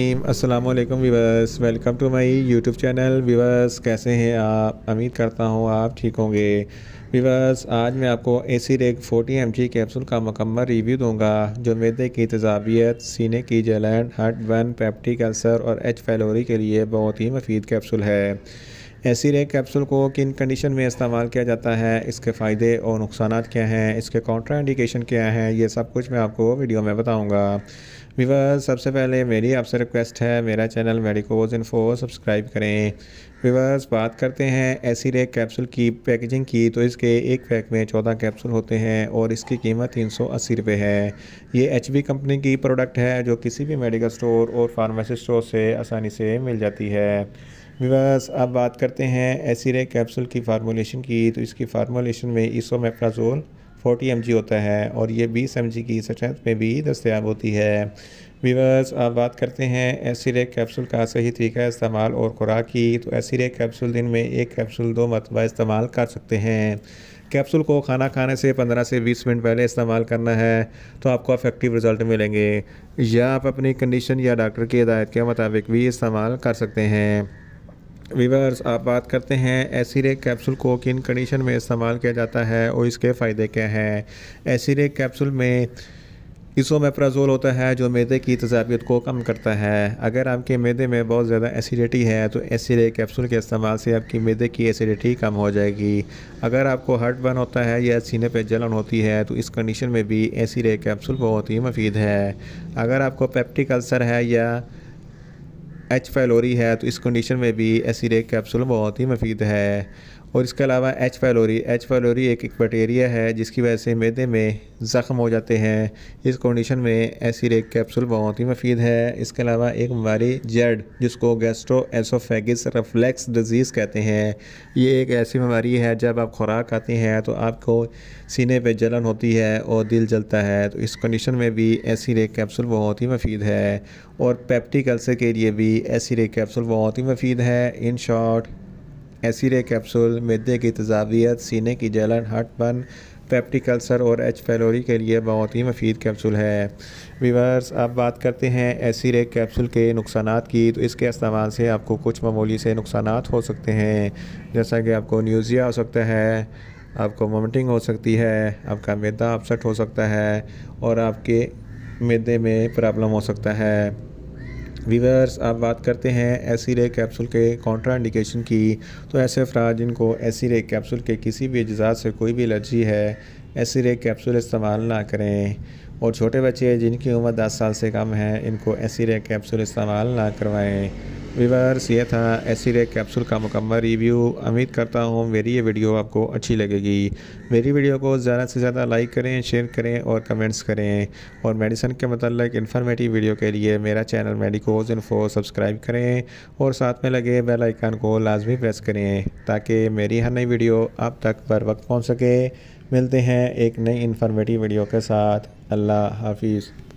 अस्सलाम वालेकुम viewers welcome to my YouTube channel viewers कैसे हैं आप उम्मीद करता हूं आप ठीक होंगे वीवर्स आज मैं आपको ए सी रेग फोटी एम जी कैप्सूल का मकम्मल रिव्यू दूंगा जो मैदे की तजावियत सीने की जलन हट वन पैप्टिक अल्सर और एच फैलोरी के लिए बहुत ही मफीद कैप्सूल है रेक कैप्सूल को किन कंडीशन में इस्तेमाल किया जाता है इसके फ़ायदे और नुकसान क्या हैं इसके कॉन्ट्रा इंडिकेशन क्या हैं ये सब कुछ मैं आपको वीडियो में बताऊँगा विवर सबसे पहले मेरी आपसे रिक्वेस्ट है मेरा चैनल मेडिकोज इन्फो सब्सक्राइब करें विवर्स बात करते हैं रेक कैप्सूल की पैकेजिंग की तो इसके एक पैक में चौदह कैप्सूल होते हैं और इसकी कीमत तीन सौ अस्सी रुपये है ये एच कंपनी की प्रोडक्ट है जो किसी भी मेडिकल स्टोर और फार्मेसी स्टोर से आसानी से मिल जाती है विवास अब बात करते हैं एसीरे कैप्सूल e की फार्मोलेशन की तो इसकी फार्मोलेशन में इसोमेप्राजोल 40 एम होता है और ये 20 एम की सतहत में भी दस्तियाब होती है वीवर्स आप बात करते हैं एसिरे कैप्सूल e का सही तरीका इस्तेमाल और खुराक की तो एसिरे कैप्सूल e दिन में एक कैप्सूल दो मरतबा इस्तेमाल कर सकते हैं कैप्सूल को खाना खाने से 15 से 20 मिनट पहले इस्तेमाल करना है तो आपको अफेक्टिव रिज़ल्ट मिलेंगे या आप अपनी कंडीशन या डॉक्टर की हिदायत के मुताबिक भी इस्तेमाल कर सकते हैं वीवर्स आप बात करते हैं एसीरे कैप्सूल को किन कंडीशन में इस्तेमाल किया जाता है और इसके फ़ायदे क्या हैं एसीरे कैप्सूल में इसोमेप्राजोल होता है जो मैदे की तजावियत को कम करता है अगर आपके मैदे में बहुत ज़्यादा एसिडिटी है तो एसिडे कैप्सूल के इस्तेमाल से आपकी मैदे की एसिडिटी कम हो जाएगी अगर आपको हार्ट बर्न होता है या सीने पर जलन होती है तो इस कंडीशन में भी एसिडे कैप्सूल बहुत ही मफीद है अगर आपको पेप्टिक अल्सर है या एच रही है तो इस कंडीशन में भी एसीरेक कैप्सूल बहुत ही मफीद है और इसके अलावा एच फैलोरी एच फैलोरी एक एक बैक्टीरिया है जिसकी वजह से मैदे में ज़ख़्म हो जाते हैं इस कंडीशन में ऐसी रेक कैप्सूल बहुत ही मफीद है इसके अलावा एक बीमारी जेड जिसको गैस्ट्रो एसोफेगिस रफ्लेक्स डिज़ीज़ कहते हैं ये एक ऐसी बीमारी है जब आप खुराक आती हैं तो आपको सीने पर जलन होती है और दिल जलता है तो इस कंडीशन में भी ऐसी रेक कैप्सूल बहुत ही मफीद है और पेप्टिक अल्सर के लिए भी ऐसी रेक कैप्सूल बहुत ही मफीद है इन शॉर्ट एसीरे कैप्सूल मैदे की तजावियत सीने की जलन हटपन पेप्टिक अल्सर और एच फेलोरी के लिए बहुत ही मफीद कैप्सूल है वीवर्स अब बात करते हैं एसीरे कैप्सूल के नुकसान की तो इसके इस्तेमाल से आपको कुछ मामूली से नुकसान हो सकते हैं जैसा कि आपको न्यूज़िया हो सकता है आपको वोमिटिंग हो सकती है आपका मैदा अपसेट हो सकता है और आपके मैदे में प्रॉब्लम हो सकता है वीवर्स आप बात करते हैं एसी रे कैप्सूल के कॉन्ट्रा इंडिकेशन की तो ऐसे अफरा जिनको एसी रे कैप्सूल के किसी भी अज्जा से कोई भी एलर्जी है एसी रे कैप्सूल इस्तेमाल ना करें और छोटे बच्चे जिनकी उम्र 10 साल से कम है इनको एसी रे कैप्सूल इस्तेमाल ना करवाएं वीवर्स ये था रे कैप्सूल का मुकम्मल रिव्यू उम्मीद करता हूँ मेरी ये वीडियो आपको अच्छी लगेगी मेरी वीडियो को ज़्यादा से ज़्यादा लाइक करें शेयर करें और कमेंट्स करें और मेडिसिन के मतलब इन्फॉर्मेटिव वीडियो के लिए मेरा चैनल मेडिकोज इन्फो सब्सक्राइब करें और साथ में लगे बेल आइकान को लाजमी प्रेस करें ताकि मेरी हर नई वीडियो आप तक बर वक्त पहुँच सके मिलते हैं एक नई इन्फॉर्मेटिव वीडियो के साथ अल्लाह हाफिज़